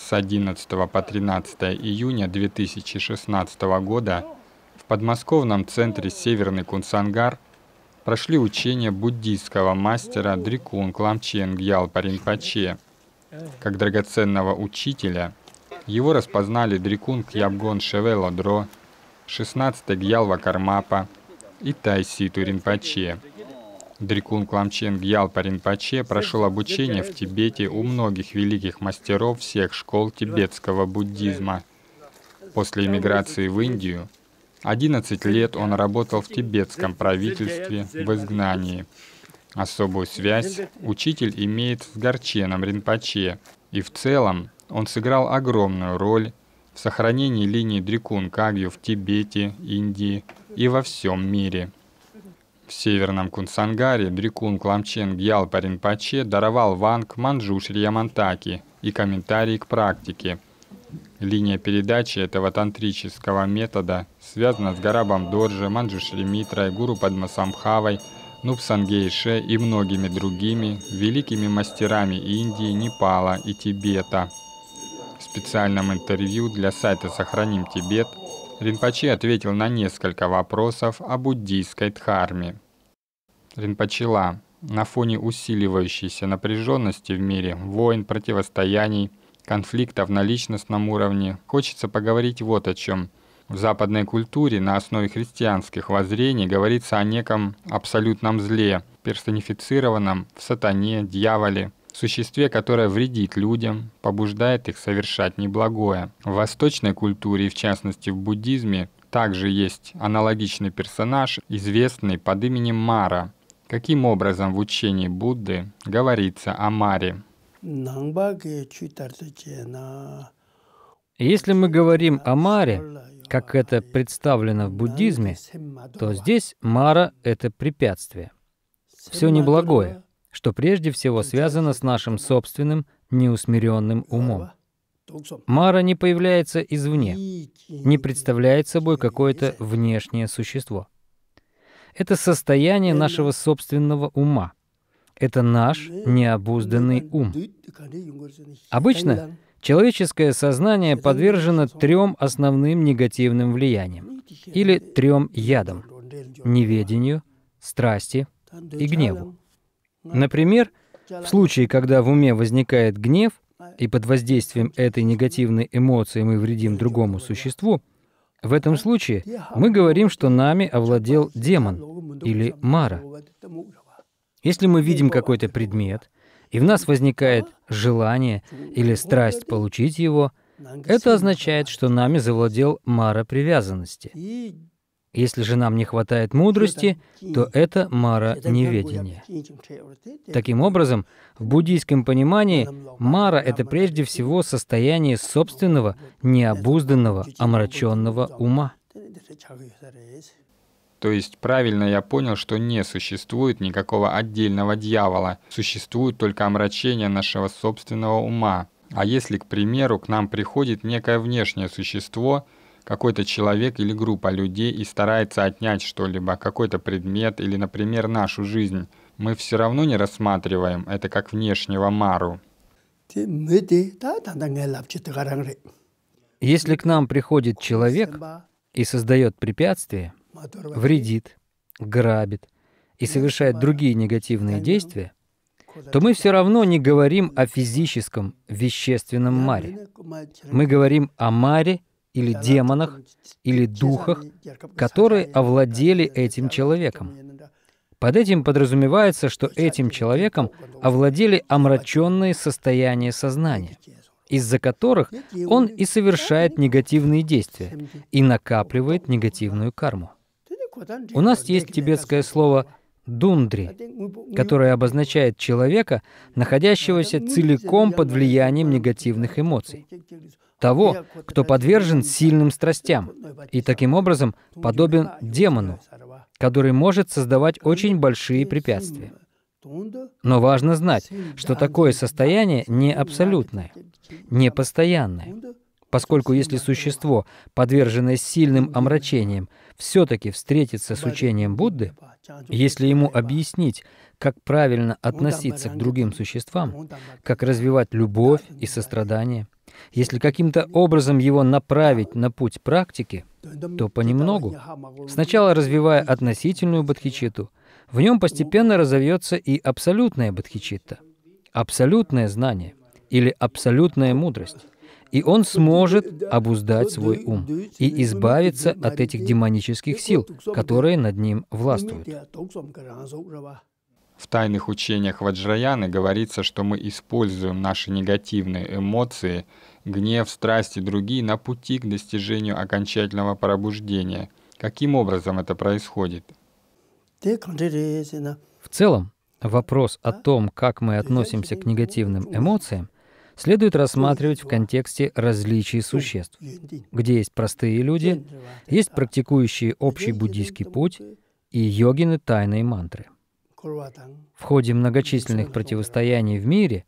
с 11 по 13 июня 2016 года в подмосковном центре Северный Кунсангар прошли учения буддийского мастера Дрикун Кламчен Гьял Паринпаче. Как драгоценного учителя его распознали Дрикун Кьябгон Шевелодро, 16 Гьялва Кармапа и Тайси Туринпаче – Дрикун Кламченг Ялпа Ринпоче прошел обучение в Тибете у многих великих мастеров всех школ тибетского буддизма. После эмиграции в Индию 11 лет он работал в тибетском правительстве в изгнании. Особую связь учитель имеет с Горченом Ринпоче, и в целом он сыграл огромную роль в сохранении линии Дрикун Кагью в Тибете, Индии и во всем мире. В Северном Кунсангаре Дрикун Кламчен Гьял Паринпаче даровал ванг Манджушрия Монтаки и комментарии к практике. Линия передачи этого тантрического метода связана с Гарабом Дорджи, Манджушри Митрой, Гуру Падмасамхавой, Нупсангейше и многими другими великими мастерами Индии, Непала и Тибета. В специальном интервью для сайта «Сохраним Тибет» Ринпочи ответил на несколько вопросов о буддийской дхарме. Ринпочила на фоне усиливающейся напряженности в мире, войн, противостояний, конфликтов на личностном уровне, хочется поговорить вот о чем. В западной культуре на основе христианских воззрений говорится о неком абсолютном зле, персонифицированном в сатане, дьяволе, существе, которое вредит людям, побуждает их совершать неблагое. В восточной культуре и в частности в буддизме также есть аналогичный персонаж, известный под именем Мара. Каким образом в учении Будды говорится о Маре? Если мы говорим о Маре, как это представлено в буддизме, то здесь Мара — это препятствие. Все неблагое, что прежде всего связано с нашим собственным неусмиренным умом. Мара не появляется извне, не представляет собой какое-то внешнее существо. Это состояние нашего собственного ума. Это наш необузданный ум. Обычно человеческое сознание подвержено трем основным негативным влияниям или трем ядам — неведению, страсти и гневу. Например, в случае, когда в уме возникает гнев, и под воздействием этой негативной эмоции мы вредим другому существу, в этом случае мы говорим, что нами овладел демон или мара. Если мы видим какой-то предмет, и в нас возникает желание или страсть получить его, это означает, что нами завладел мара привязанности. Если же нам не хватает мудрости, то это мара неведения. Таким образом, в буддийском понимании мара — это прежде всего состояние собственного, необузданного, омраченного ума. То есть правильно я понял, что не существует никакого отдельного дьявола, существует только омрачение нашего собственного ума. А если, к примеру, к нам приходит некое внешнее существо — какой-то человек или группа людей и старается отнять что-либо, какой-то предмет или, например, нашу жизнь, мы все равно не рассматриваем это как внешнего мару. Если к нам приходит человек и создает препятствие, вредит, грабит и совершает другие негативные ну, действия, то мы все равно не говорим о физическом, вещественном маре. Мы говорим о маре или демонах, или духах, которые овладели этим человеком. Под этим подразумевается, что этим человеком овладели омраченные состояния сознания, из-за которых он и совершает негативные действия и накапливает негативную карму. У нас есть тибетское слово «дундри», а которое обозначает человека, находящегося целиком под влиянием негативных эмоций того, кто подвержен сильным страстям и таким образом подобен демону, который может создавать очень большие препятствия. Но важно знать, что такое состояние не абсолютное, не постоянное, поскольку если существо, подверженное сильным омрачением, все-таки встретится с учением Будды, если ему объяснить, как правильно относиться к другим существам, как развивать любовь и сострадание – если каким-то образом его направить на путь практики, то понемногу, сначала развивая относительную бодхичиту, в нем постепенно разовьется и абсолютная бодхичитта, абсолютное знание или абсолютная мудрость. И он сможет обуздать свой ум и избавиться от этих демонических сил, которые над ним властвуют. В тайных учениях Ваджраяны говорится, что мы используем наши негативные эмоции, гнев, страсть и другие на пути к достижению окончательного пробуждения. Каким образом это происходит? В целом, вопрос о том, как мы относимся к негативным эмоциям, следует рассматривать в контексте различий существ, где есть простые люди, есть практикующие общий буддийский путь и йогины тайной мантры — в ходе многочисленных противостояний в мире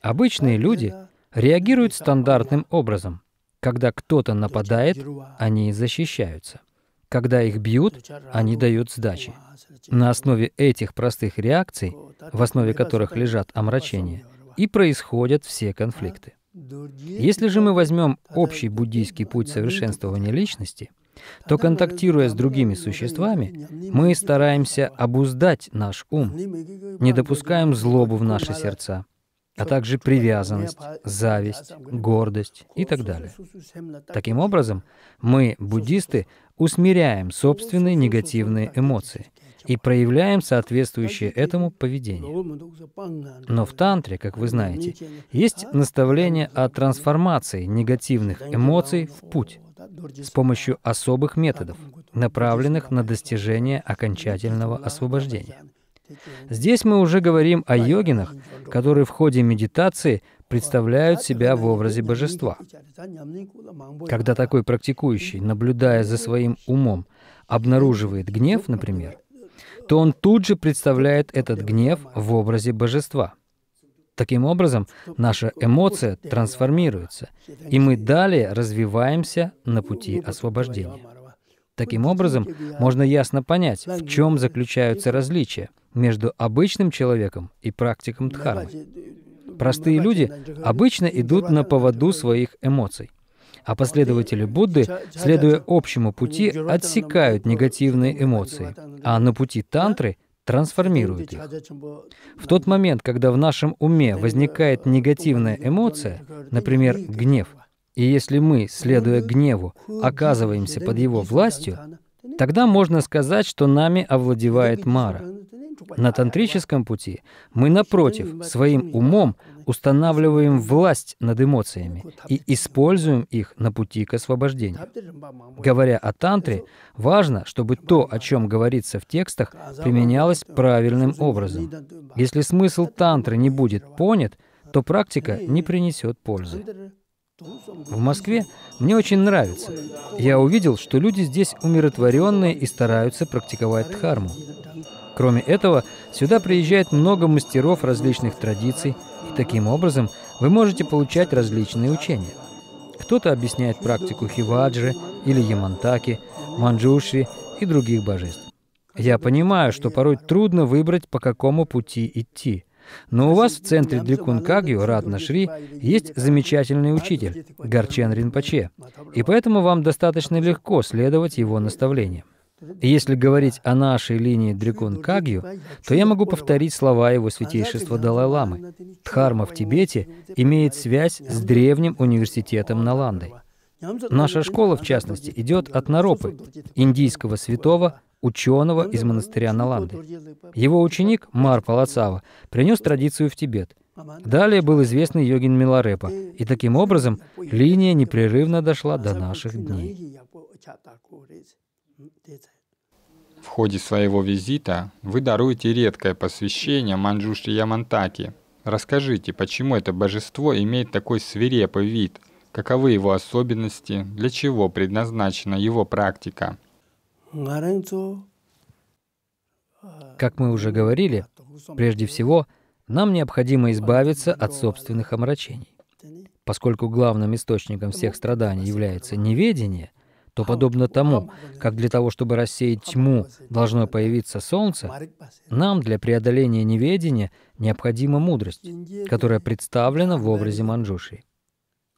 обычные люди реагируют стандартным образом. Когда кто-то нападает, они защищаются. Когда их бьют, они дают сдачи. На основе этих простых реакций, в основе которых лежат омрачения, и происходят все конфликты. А, Если же мы возьмем общий буддийский путь совершенствования личности — то, контактируя с другими существами, мы стараемся обуздать наш ум, не допускаем злобу в наши сердца, а также привязанность, зависть, гордость и так далее. Таким образом, мы, буддисты, усмиряем собственные негативные эмоции и проявляем соответствующее этому поведение. Но в тантре, как вы знаете, есть наставление о трансформации негативных эмоций в путь с помощью особых методов, направленных на достижение окончательного освобождения. Здесь мы уже говорим о йогинах, которые в ходе медитации представляют себя в образе божества. Когда такой практикующий, наблюдая за своим умом, обнаруживает гнев, например, то он тут же представляет этот гнев в образе божества — Таким образом, наша эмоция трансформируется, и мы далее развиваемся на пути освобождения. Таким образом, можно ясно понять, в чем заключаются различия между обычным человеком и практиком дхармы. Простые люди обычно идут на поводу своих эмоций. А последователи Будды, следуя общему пути, отсекают негативные эмоции, а на пути тантры трансформирует их. В тот момент, когда в нашем уме возникает негативная эмоция, например, гнев, и если мы, следуя гневу, оказываемся под его властью, тогда можно сказать, что нами овладевает Мара. На тантрическом пути мы, напротив, своим умом устанавливаем власть над эмоциями и используем их на пути к освобождению. Говоря о тантре, важно, чтобы то, о чем говорится в текстах, применялось правильным образом. Если смысл тантры не будет понят, то практика не принесет пользы. В Москве мне очень нравится. Я увидел, что люди здесь умиротворенные и стараются практиковать дхарму. Кроме этого, сюда приезжает много мастеров различных традиций, Таким образом, вы можете получать различные учения. Кто-то объясняет практику хиваджи или ямантаки, манджушри и других божеств. Я понимаю, что порой трудно выбрать, по какому пути идти. Но у вас в центре Дрикун Кагью, Радна Шри, есть замечательный учитель, Гарчен Ринпоче, и поэтому вам достаточно легко следовать его наставлениям. Если говорить о нашей линии Дрикон Кагью, то я могу повторить слова его святейшества Далай-ламы. Дхарма в Тибете имеет связь с древним университетом Наланды. Наша школа, в частности, идет от Наропы, индийского святого, ученого из монастыря Наланды. Его ученик Мар Палацава принес традицию в Тибет. Далее был известный йогин Миларепа, и таким образом линия непрерывно дошла до наших дней. В ходе своего визита вы даруете редкое посвящение Манджуши Ямантаки. Расскажите, почему это божество имеет такой свирепый вид? Каковы его особенности? Для чего предназначена его практика? Э, как мы уже говорили, прежде всего, нам необходимо избавиться от собственных омрачений. Поскольку главным источником всех страданий является неведение — то подобно тому, как для того, чтобы рассеять тьму, должно появиться солнце, нам для преодоления неведения необходима мудрость, которая представлена в образе Манджуши.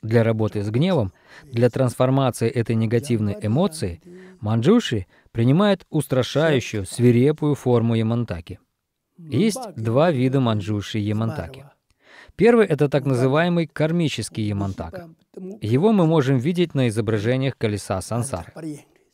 Для работы с гневом, для трансформации этой негативной эмоции, Манджуши принимает устрашающую, свирепую форму Ямантаки. Есть два вида Манджуши и Ямантаки — Первый — это так называемый кармический ямантака. Его мы можем видеть на изображениях колеса сансары.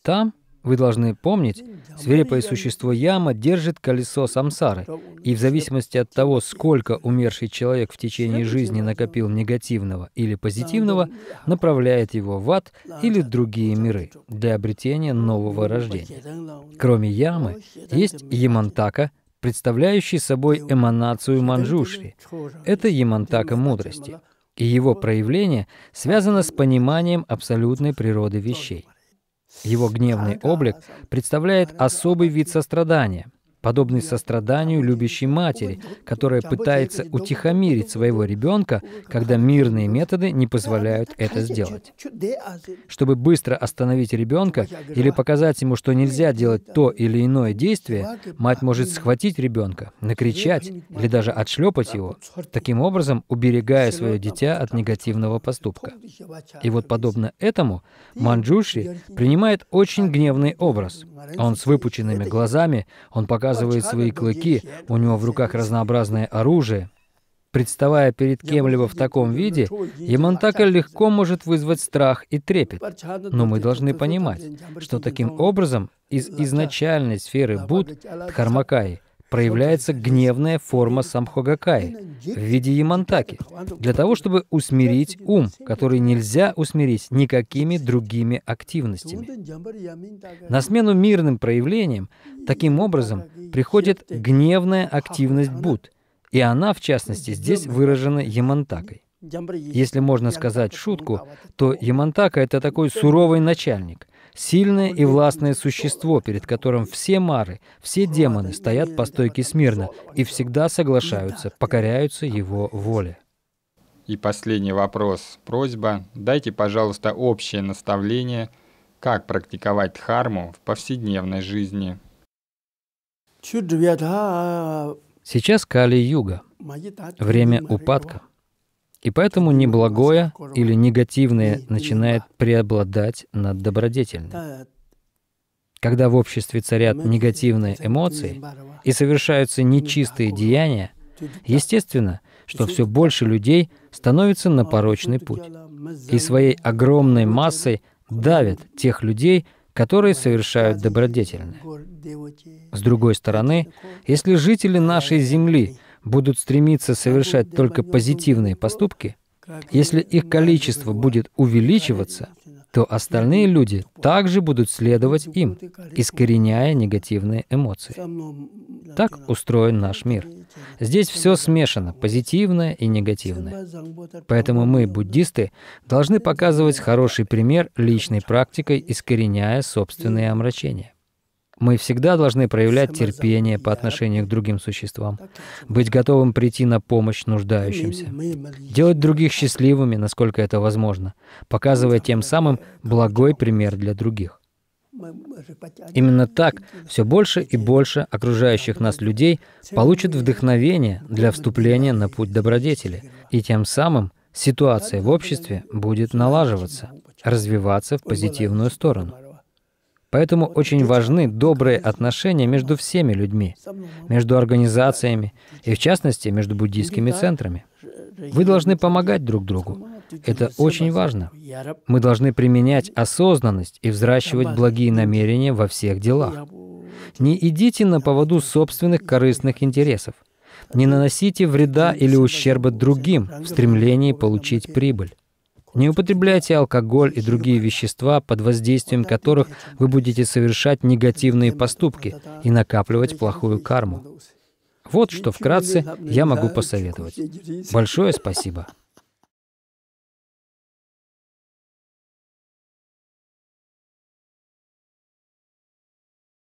Там, вы должны помнить, свирепое существо яма держит колесо самсары, и в зависимости от того, сколько умерший человек в течение жизни накопил негативного или позитивного, направляет его в ад или другие миры для обретения нового рождения. Кроме ямы, есть ямантака — представляющий собой эманацию Манджушри. Это Ямантака мудрости. И его проявление связано с пониманием абсолютной природы вещей. Его гневный облик представляет особый вид сострадания — подобный состраданию любящей матери, которая пытается утихомирить своего ребенка, когда мирные методы не позволяют это сделать. Чтобы быстро остановить ребенка или показать ему, что нельзя делать то или иное действие, мать может схватить ребенка, накричать или даже отшлепать его, таким образом уберегая свое дитя от негативного поступка. И вот подобно этому Манджуши принимает очень гневный образ. Он с выпученными глазами, он показывает показывает свои клыки, у него в руках разнообразное оружие. Представая перед кем-либо в таком виде, Ямантака легко может вызвать страх и трепет. Но мы должны понимать, что таким образом из изначальной сферы Буд, Дхармакаи, проявляется гневная форма самхогакаи в виде ямантаки, для того, чтобы усмирить ум, который нельзя усмирить никакими другими активностями. На смену мирным проявлениям таким образом приходит гневная активность Буд, и она, в частности, здесь выражена ямантакой. Если можно сказать шутку, то ямантака — это такой суровый начальник — сильное и властное существо, перед которым все мары, все демоны стоят по стойке смирно и всегда соглашаются, покоряются его воле. И последний вопрос, просьба. Дайте, пожалуйста, общее наставление, как практиковать дхарму в повседневной жизни. Сейчас Кали-юга, время упадка – и поэтому неблагое или негативное начинает преобладать над добродетельным. Когда в обществе царят негативные эмоции и совершаются нечистые деяния, естественно, что все больше людей становится на порочный путь и своей огромной массой давят тех людей, которые совершают добродетельное. С другой стороны, если жители нашей земли будут стремиться совершать только позитивные ну, поступки, если их количество ну, будет увеличиваться, то ну, остальные люди также будут следовать им, искореняя негативные эмоции. Так устроен наш мир. Здесь все смешано, позитивное и негативное. Поэтому мы, буддисты, должны показывать хороший пример личной практикой, искореняя собственные омрачения. Мы всегда должны проявлять терпение по отношению к другим существам, быть готовым прийти на помощь нуждающимся, делать других счастливыми, насколько это возможно, показывая тем самым благой пример для других. Именно так все больше и больше окружающих нас людей получат вдохновение для вступления на путь добродетели, и тем самым ситуация в обществе будет налаживаться, развиваться в позитивную сторону. Поэтому очень важны добрые отношения между всеми людьми, между организациями и, в частности, между буддийскими центрами. Вы должны помогать друг другу. Это очень важно. Мы должны применять осознанность и взращивать благие намерения во всех делах. Не идите на поводу собственных корыстных интересов. Не наносите вреда или ущерба другим в стремлении получить прибыль. Не употребляйте алкоголь и другие вещества, под воздействием которых вы будете совершать негативные поступки и накапливать плохую карму. Вот что вкратце я могу посоветовать. Большое спасибо.